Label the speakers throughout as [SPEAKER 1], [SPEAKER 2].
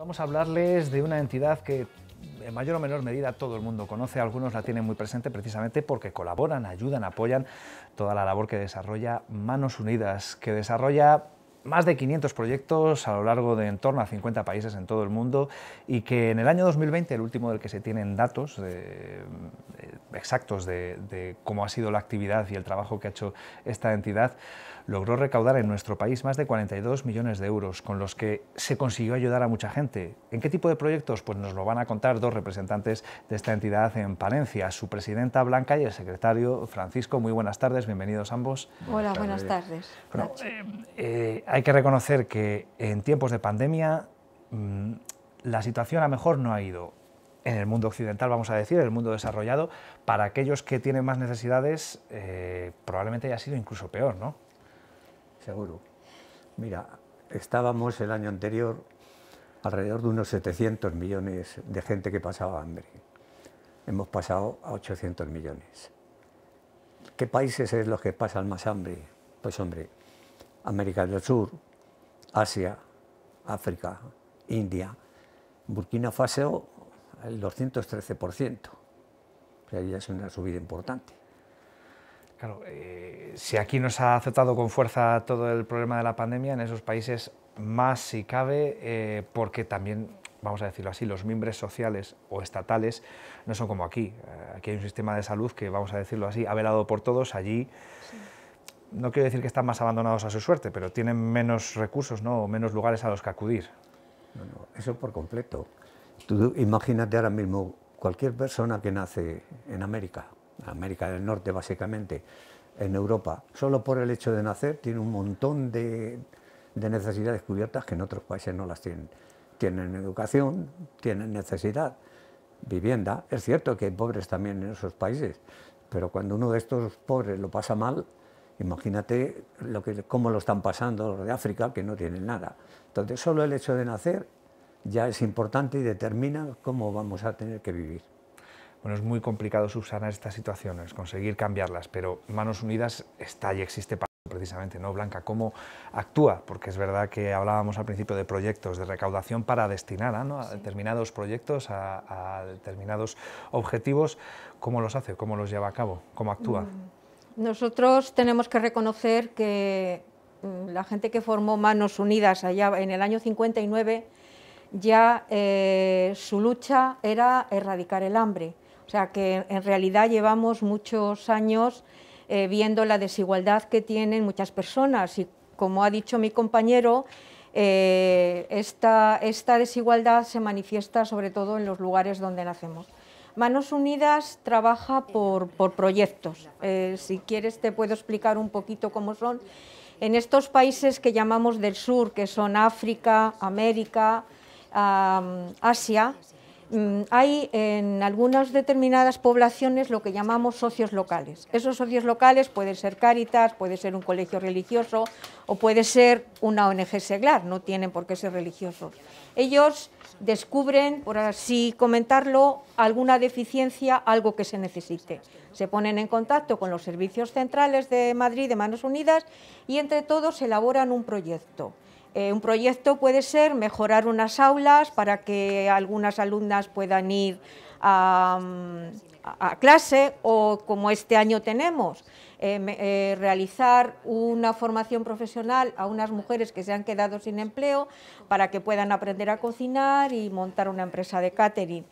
[SPEAKER 1] Vamos a hablarles de una entidad que en mayor o menor medida todo el mundo conoce, algunos la tienen muy presente precisamente porque colaboran, ayudan, apoyan toda la labor que desarrolla Manos Unidas, que desarrolla más de 500 proyectos a lo largo de en torno a 50 países en todo el mundo y que en el año 2020, el último del que se tienen datos eh, eh, exactos de, cómo ha sido la actividad y el trabajo que ha hecho esta entidad, logró recaudar en nuestro país más de 42 millones de euros, con los que se consiguió ayudar a mucha gente. ¿En qué tipo de proyectos? Pues nos lo van a contar dos representantes de esta entidad en Palencia, su presidenta Blanca y el secretario Francisco. Muy buenas tardes, bienvenidos ambos. Hola, buenas tardes. Eh, eh, hay que reconocer que en tiempos de pandemia mm, la situación a mejor no ha ido en el mundo occidental, vamos a decir, el mundo desarrollado, para aquellos que tienen más necesidades, eh, probablemente haya sido incluso peor, ¿no?
[SPEAKER 2] seguro. Mira, estábamos el año anterior alrededor de unos 700 millones de gente que pasaba hambre. Hemos pasado a 800 millones. ¿Qué países es los que pasan más hambre? Pues hombre, América del Sur, Asia, África, India, Burkina Faso, el 213%. O sea, es una subida importante. Claro, eh, si aquí nos ha azotado con
[SPEAKER 1] fuerza todo el problema de la pandemia, en esos países más si cabe, eh, porque también, vamos a decirlo así, los mimbres sociales o estatales no son como aquí. Eh, aquí hay un sistema de salud que, vamos a decirlo así, ha velado por todos, allí... no quiero decir que están más abandonados a su suerte, pero tienen menos recursos o menos lugares a los que acudir. eso
[SPEAKER 2] por completo. Tú imagínate ahora mismo cualquier persona que nace en América América del Norte básicamente, en Europa, solo por el hecho de nacer, tiene un montón de, necesidades cubiertas que en otros países no las tienen. Tienen educación, tienen necesidad, vivienda. Es cierto que hay pobres también en esos países, pero cuando uno de estos pobres lo pasa mal, imagínate lo que, cómo lo están pasando los de África, que no tienen nada. Entonces, solo el hecho de nacer ya es importante y determina cómo vamos a tener que vivir. Bueno, es muy complicado
[SPEAKER 1] subsanar estas situaciones, conseguir cambiarlas, pero Manos Unidas está y existe para precisamente, ¿no? Blanca, ¿cómo actúa? Porque es verdad que hablábamos al principio de proyectos de recaudación para destinar ¿no? a determinados proyectos, a, determinados objetivos. ¿Cómo los hace? ¿Cómo los lleva a cabo? ¿Cómo actúa?
[SPEAKER 3] Mm. Nosotros tenemos que reconocer que mm, la gente que formó Manos Unidas allá en el año 59 ya eh, su lucha era erradicar el hambre o sea que en realidad llevamos muchos años eh, viendo la desigualdad que tienen muchas personas y como ha dicho mi compañero, eh, esta, desigualdad se manifiesta sobre todo en los lugares donde nacemos. Manos Unidas trabaja por, proyectos. Eh, si quieres te puedo explicar un poquito cómo son. En estos países que llamamos del sur, que son África, América, Asia, Mm, hay en algunas determinadas poblaciones lo que llamamos socios locales. Esos socios locales pueden ser Cáritas, puede ser un colegio religioso o puede ser una ONG seglar, no tienen por qué ser religiosos. Ellos descubren, por así comentarlo, alguna deficiencia, algo que se necesite. Se ponen en contacto con los servicios centrales de Madrid, de Manos Unidas, y entre todos elaboran un proyecto. Eh, un proyecto puede ser mejorar unas aulas para que algunas alumnas puedan ir a, clase o como este año tenemos, eh, eh, realizar una formación profesional a unas mujeres que se han quedado sin empleo para que puedan aprender a cocinar y montar una empresa de catering.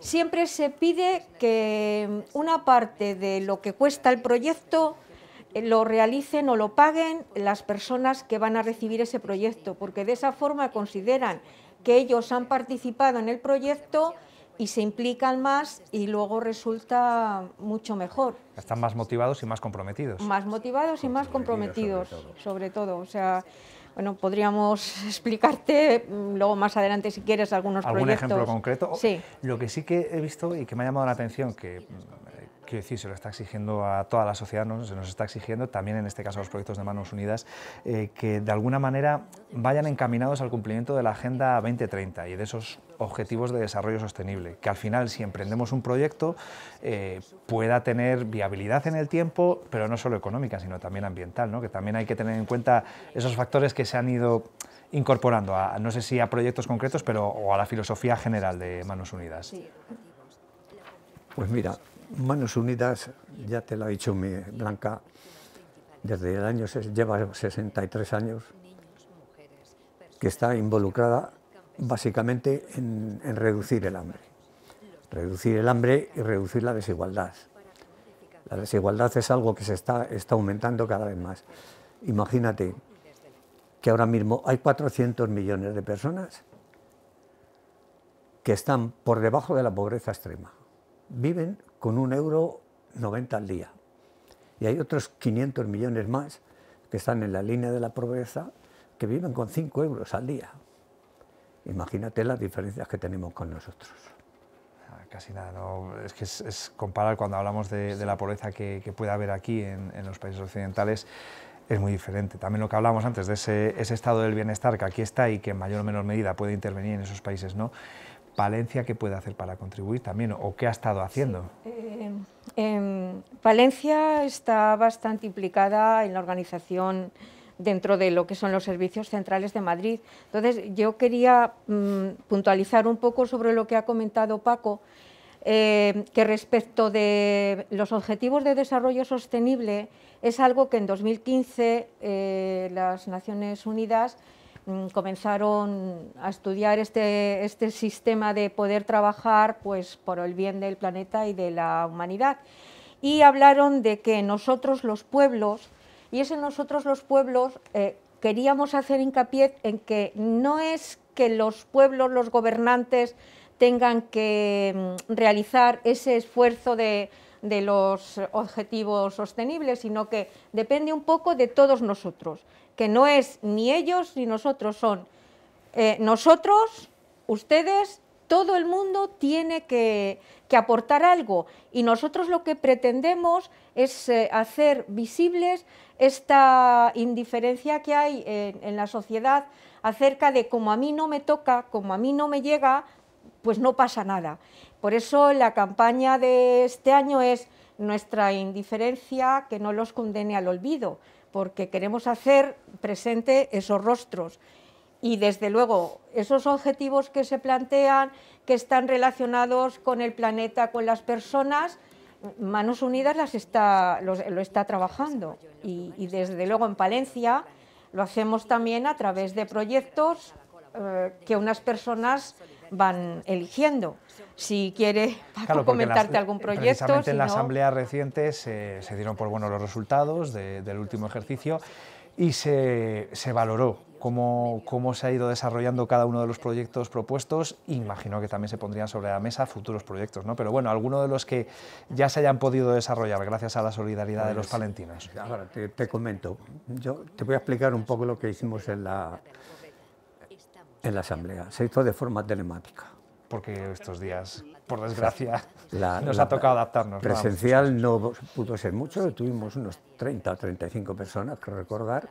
[SPEAKER 3] Siempre se pide que una parte de lo que cuesta el proyecto eh, lo realicen o lo paguen las personas que van a recibir ese proyecto, porque de esa forma consideran que ellos han participado en el proyecto y se implican más y luego resulta mucho mejor.
[SPEAKER 1] Están más motivados y más comprometidos.
[SPEAKER 3] Más motivados y más comprometidos, sobre todo. O sea, bueno, podríamos explicarte mm, luego más adelante si quieres algunos proyectos. ¿Algún ejemplo concreto? Sí.
[SPEAKER 1] Lo que sí que he visto y que me ha llamado la atención, que mm, Quiero decir, se lo está exigiendo a toda la sociedad, ¿no? se nos está exigiendo, también en este caso a los proyectos de Manos Unidas, eh, que de alguna manera vayan encaminados al cumplimiento de la Agenda 2030 y de esos objetivos de desarrollo sostenible, que al final si emprendemos un proyecto eh, pueda tener viabilidad en el tiempo, pero no solo económica, sino también ambiental, que también hay que tener en cuenta esos factores que se han ido incorporando, a, no sé si a proyectos concretos, pero
[SPEAKER 2] o a la filosofía general de Manos Unidas. Pues mira, Manos Unidas, ya te lo ha dicho mi Blanca, desde el año lleva 63 años que está involucrada básicamente en, en reducir el hambre. Reducir el hambre y reducir la desigualdad. La desigualdad es algo que se está, está aumentando cada vez más. Imagínate que ahora mismo hay 400 millones de personas que están por debajo de la pobreza extrema viven con un euro al día. Y hay otros 500 millones más que están en la línea de la pobreza que viven con 5 euros al día. Imagínate las diferencias que tenemos con nosotros. Ah, casi nada, ¿no? es que es, comparar cuando
[SPEAKER 1] hablamos de, la pobreza que, puede haber aquí en, los países occidentales, es muy diferente. También lo que hablamos antes de ese, ese, estado del bienestar que aquí está y que en mayor o menor medida puede intervenir en esos países, ¿no? Valencia, ¿qué puede hacer para contribuir también o qué ha estado haciendo?
[SPEAKER 3] Valencia eh, em, em, Palencia está bastante implicada en la organización dentro de lo que son los servicios centrales de Madrid. Entonces, yo quería mm, puntualizar un poco sobre lo que ha comentado Paco, eh, que respecto de los objetivos de desarrollo sostenible es algo que en 2015 eh, las Naciones Unidas Mm, comenzaron a estudiar este, este, sistema de poder trabajar pues, por el bien del planeta y de la humanidad. Y hablaron de que nosotros los pueblos, y es en nosotros los pueblos, eh, queríamos hacer hincapié en que no es que los pueblos, los gobernantes, tengan que mm, realizar ese esfuerzo de los objetivos sostenibles, sino que depende un poco de todos nosotros que no es ni ellos ni nosotros, son eh, nosotros, ustedes, todo el mundo tiene que, aportar algo y nosotros lo que pretendemos es eh, hacer visibles esta indiferencia que hay en, en la sociedad acerca de como a mí no me toca, como a mí no me llega, pues no pasa nada. Por eso la campaña de este año es nuestra indiferencia que no los condene al olvido porque queremos hacer presente esos rostros. Y desde luego, esos objetivos que se plantean, que están relacionados con el planeta, con las personas, Manos Unidas las está, lo está trabajando. Y, desde luego en Palencia lo hacemos también a través de proyectos eh, que unas personas van eligiendo. Si quiere comentarte algún proyecto. Precisamente en la asamblea
[SPEAKER 1] reciente se, dieron por buenos los resultados del último ejercicio y se, valoró Cómo, cómo, se ha ido desarrollando cada uno de los proyectos propuestos. Imagino que también se pondrían sobre la mesa futuros proyectos, ¿no? Pero bueno, algunos de los que ya se hayan
[SPEAKER 2] podido desarrollar gracias a la solidaridad de los pues, palentinos. Ahora te, te, comento. Yo te voy a explicar un poco lo que hicimos en la, en la asamblea. Se hizo de forma telemática.
[SPEAKER 1] Porque estos días, por desgracia, nos ha tocado adaptarnos.
[SPEAKER 2] Presencial no pudo ser mucho, tuvimos unos 30 o 35 personas, que recordar,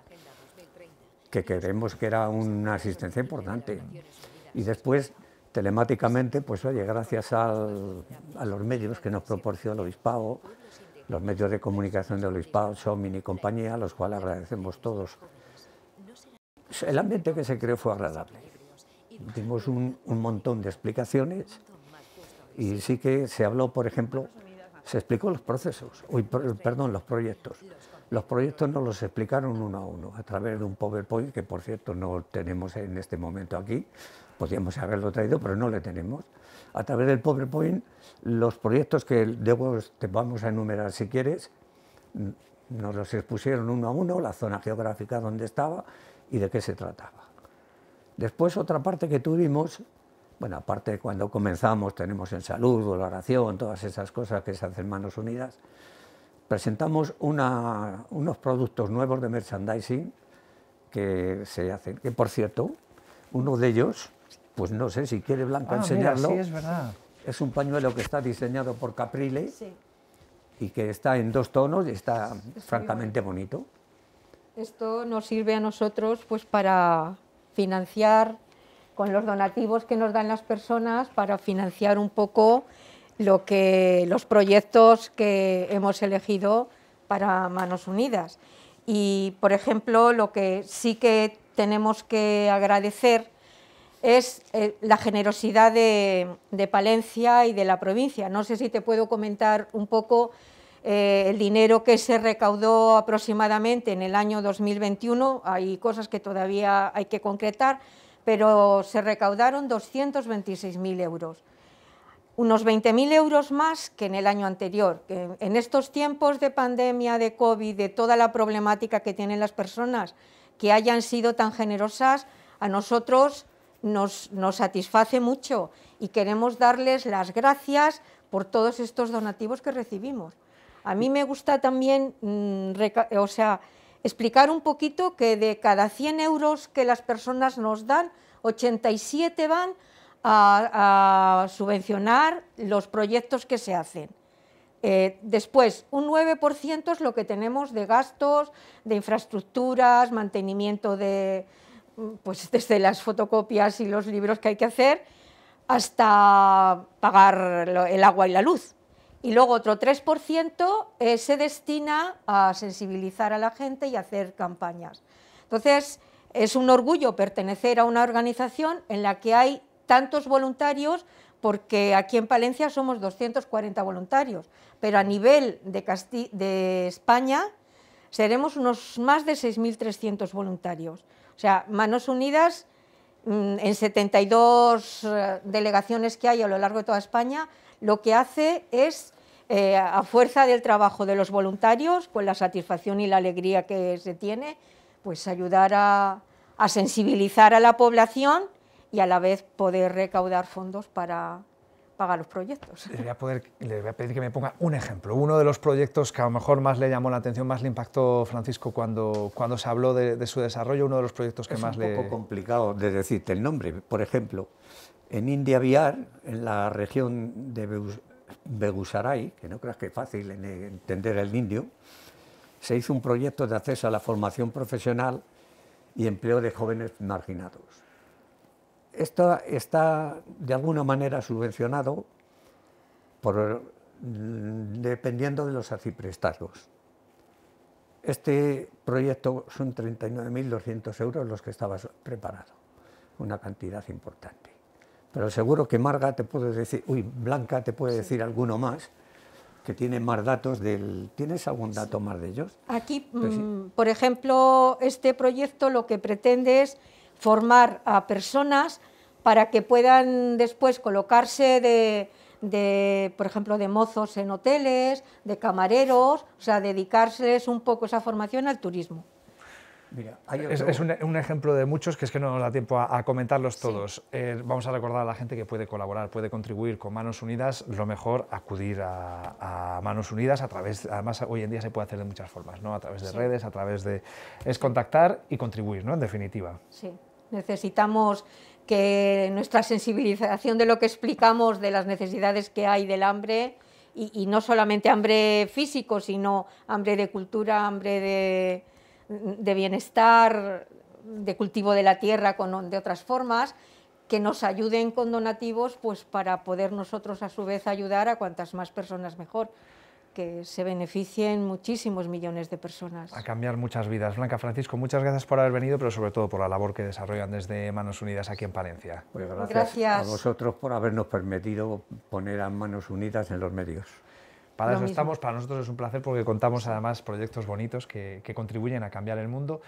[SPEAKER 2] que creemos que era una asistencia importante. Y después, telemáticamente, pues oye, gracias a los medios que nos proporcionó el obispado, los medios de comunicación del obispado, Somin y compañía, a los cuales agradecemos todos. El ambiente que se creó fue agradable dimos un, montón de explicaciones y sí que se habló, por ejemplo, se explicó los procesos, perdón, los proyectos. Los proyectos nos los explicaron uno a uno a través de un PowerPoint que, por cierto, no tenemos en este momento aquí. Podríamos haberlo traído, pero no le tenemos. A través del PowerPoint, los proyectos que luego te vamos a enumerar si quieres, nos los expusieron uno a uno, la zona geográfica donde estaba y de qué se trataba. Después otra parte que tuvimos, bueno, aparte cuando comenzamos tenemos en salud, la oración, todas esas cosas que se hacen manos unidas, presentamos unos productos nuevos de merchandising que se hacen, que por cierto, uno de ellos, pues no sé si quiere Blanco ah, enseñarlo, es, un pañuelo que está diseñado por Caprile y que está en dos tonos y está francamente bonito.
[SPEAKER 3] Esto nos sirve a nosotros pues para financiar con los donativos que nos dan las personas para financiar un poco lo que los proyectos que hemos elegido para Manos Unidas. Y, por ejemplo, lo que sí que tenemos que agradecer es eh, la generosidad de Palencia y de la provincia. No sé si te puedo comentar un poco eh, el dinero que se recaudó aproximadamente en el año 2021, hay cosas que todavía hay que concretar, pero se recaudaron 226.000 euros unos 20.000 euros más que en el año anterior. En estos tiempos de pandemia, de COVID, de toda la problemática que tienen las personas que hayan sido tan generosas, a nosotros nos satisface mucho y queremos darles las gracias por todos estos donativos que recibimos. A mí me gusta también, mm, o sea, explicar un poquito que de cada 100 euros que las personas nos dan, 87 van a, subvencionar los proyectos que se hacen. Eh, después, un 9% es lo que tenemos de gastos, de infraestructuras, mantenimiento de, mm, pues desde las fotocopias y los libros que hay que hacer, hasta pagar el agua y la luz. Y luego otro 3% eh, se destina a sensibilizar a la gente y hacer campañas. Entonces, es un orgullo pertenecer a una organización en la que hay tantos voluntarios, porque aquí en Palencia somos 240 voluntarios, pero a nivel de, de España seremos unos más de 6.300 voluntarios. O sea, Manos Unidas mm, en 72 eh, delegaciones que hay a lo largo de toda España, lo que hace es eh, a fuerza del trabajo de los voluntarios, pues la satisfacción y la alegría que se tiene, pues ayudar a, sensibilizar a la población y a la vez poder recaudar fondos para pagar los proyectos. Le voy,
[SPEAKER 1] a pedir que me ponga un ejemplo, uno de los proyectos que a lo mejor más le llamó la atención, más le impactó Francisco cuando, cuando se habló de,
[SPEAKER 2] su desarrollo, uno de los proyectos que más le... Es un poco complicado de decirte el nombre, por ejemplo, en India Viar, en la región de Begusaray, que no creas que es fácil entender el indio, se hizo un proyecto de acceso a la formación profesional y empleo de jóvenes marginados. Esto está de alguna manera subvencionado mm, dependiendo de los arciprestados. Este proyecto son 39.200 euros los que estaba preparado, una cantidad importante pero seguro que Marga te puede decir, uy, Blanca te puede decir alguno más que tiene más datos del... ¿Tienes algún dato más de ellos?
[SPEAKER 3] Aquí, pues mm, por ejemplo, este proyecto lo que pretende es formar a personas para que puedan después colocarse de, de, por ejemplo, de mozos en hoteles, de camareros, o sea, dedicarse un poco esa formación al turismo.
[SPEAKER 1] Es, un, ejemplo de muchos que es que no nos da tiempo a, comentarlos todos. Eh, vamos a recordar a la gente que puede colaborar, puede contribuir con Manos Unidas. Lo mejor, acudir a, Manos Unidas a través, además hoy en día se puede hacer de muchas formas, ¿no? A través de redes, a través de... Es contactar y contribuir, ¿no? En definitiva.
[SPEAKER 3] Sí, necesitamos que nuestra sensibilización de lo que explicamos, de las necesidades que hay del hambre, y no solamente hambre físico, sino hambre de cultura, hambre de de bienestar, de cultivo de la tierra con, de otras formas, que nos ayuden con donativos pues para poder nosotros a su vez ayudar a cuantas más personas mejor que se beneficien muchísimos millones de personas. A
[SPEAKER 1] cambiar muchas vidas. Blanca Francisco, muchas gracias
[SPEAKER 2] por haber venido, pero sobre todo por la labor que desarrollan desde Manos Unidas aquí en Palencia. Pues gracias, gracias a vosotros por habernos permitido poner a Manos Unidas en los medios. Para estamos,
[SPEAKER 1] para nosotros es un placer porque contamos además proyectos bonitos que, que contribuyen a cambiar el mundo